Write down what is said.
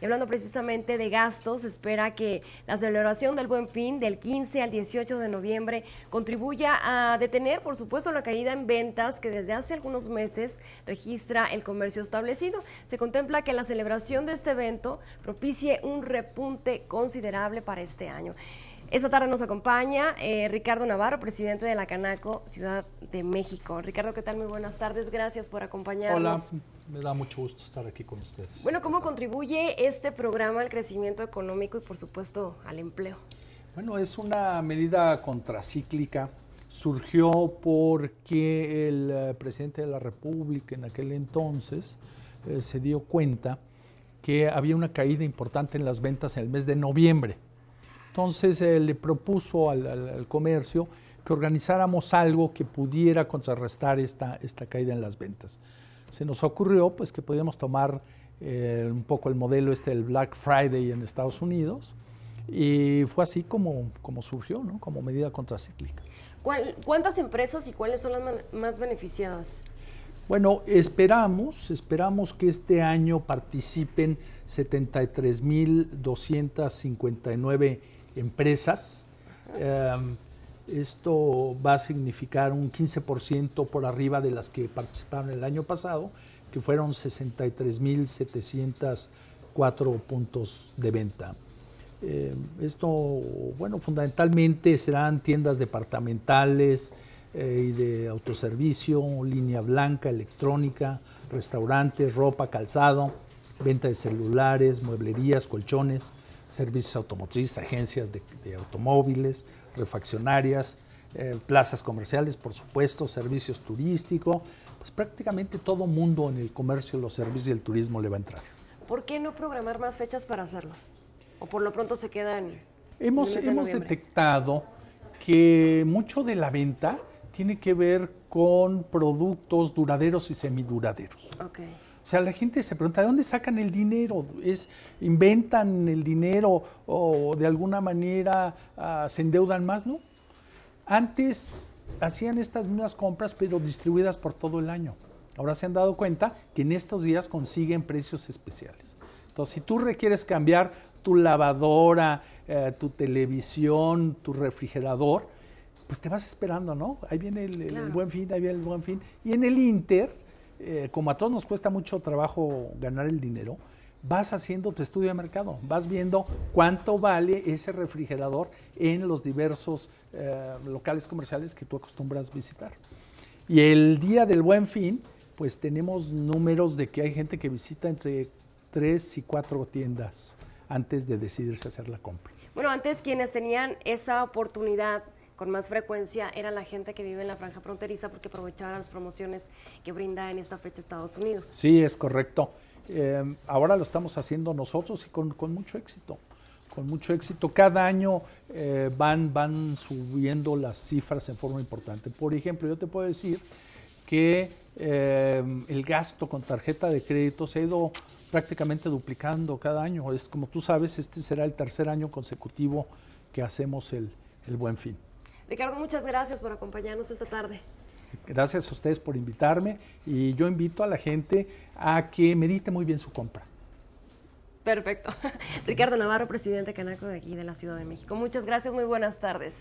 Y hablando precisamente de gastos, se espera que la celebración del Buen Fin del 15 al 18 de noviembre contribuya a detener, por supuesto, la caída en ventas que desde hace algunos meses registra el comercio establecido. Se contempla que la celebración de este evento propicie un repunte considerable para este año. Esta tarde nos acompaña eh, Ricardo Navarro, presidente de la Canaco Ciudad de México. Ricardo, ¿qué tal? Muy buenas tardes, gracias por acompañarnos. Hola, me da mucho gusto estar aquí con ustedes. Bueno, ¿cómo contribuye este programa al crecimiento económico y por supuesto al empleo? Bueno, es una medida contracíclica. Surgió porque el eh, presidente de la República en aquel entonces eh, se dio cuenta que había una caída importante en las ventas en el mes de noviembre entonces eh, le propuso al, comercio que organizáramos algo que pudiera contrarrestar esta, esta caída en las ventas. Se nos ocurrió pues, que podíamos tomar eh, un poco el modelo este del Black Friday en Estados Unidos y fue así como, como surgió, ¿no? como medida contracíclica. ¿Cuántas empresas y cuáles son las más beneficiadas? Bueno, esperamos, esperamos que este año participen 73.259 empresas empresas. Eh, esto va a significar un 15% por arriba de las que participaron el año pasado, que fueron 63.704 puntos de venta. Eh, esto, bueno, fundamentalmente serán tiendas departamentales eh, y de autoservicio, línea blanca, electrónica, restaurantes, ropa, calzado, venta de celulares, mueblerías, colchones, servicios automotrices, agencias de, automóviles, refaccionarias, eh, plazas comerciales, por supuesto, servicios turísticos, pues prácticamente todo mundo en el comercio, los servicios y el turismo le va a entrar. ¿Por qué no programar más fechas para hacerlo? ¿O por lo pronto se quedan? Hemos, hemos detectado que mucho de la venta tiene que ver con productos duraderos y semiduraderos. Okay. O sea, la gente se pregunta, ¿de dónde sacan el dinero? ¿Es, ¿Inventan el dinero o de alguna manera ah, se endeudan más? No. Antes hacían estas mismas compras, pero distribuidas por todo el año. Ahora se han dado cuenta que en estos días consiguen precios especiales. Entonces, si tú requieres cambiar tu lavadora, eh, tu televisión, tu refrigerador, pues te vas esperando, ¿no? Ahí viene el, buen fin, ahí viene el buen fin. Y en el Inter, eh, como a todos nos cuesta mucho trabajo ganar el dinero, vas haciendo tu estudio de mercado, vas viendo cuánto vale ese refrigerador en los diversos eh, locales comerciales que tú acostumbras visitar. Y el día del buen fin, pues tenemos números de que hay gente que visita entre tres y cuatro tiendas antes de decidirse hacer la compra. Bueno, antes quienes tenían esa oportunidad con más frecuencia era la gente que vive en la franja fronteriza porque aprovechaban las promociones que brinda en esta fecha Estados Unidos. Sí, es correcto. Eh, ahora lo estamos haciendo nosotros y con, mucho éxito. Con mucho éxito. Cada año eh, van, van subiendo las cifras en forma importante. Por ejemplo, yo te puedo decir que eh, el gasto con tarjeta de crédito se ha ido prácticamente duplicando cada año. Es como tú sabes, este será el tercer año consecutivo que hacemos el buen fin. Ricardo, muchas gracias por acompañarnos esta tarde. Gracias a ustedes por invitarme y yo invito a la gente a que medite muy bien su compra. Perfecto. Ricardo Navarro, presidente Canaco de aquí de la Ciudad de México. Muchas gracias, muy buenas tardes.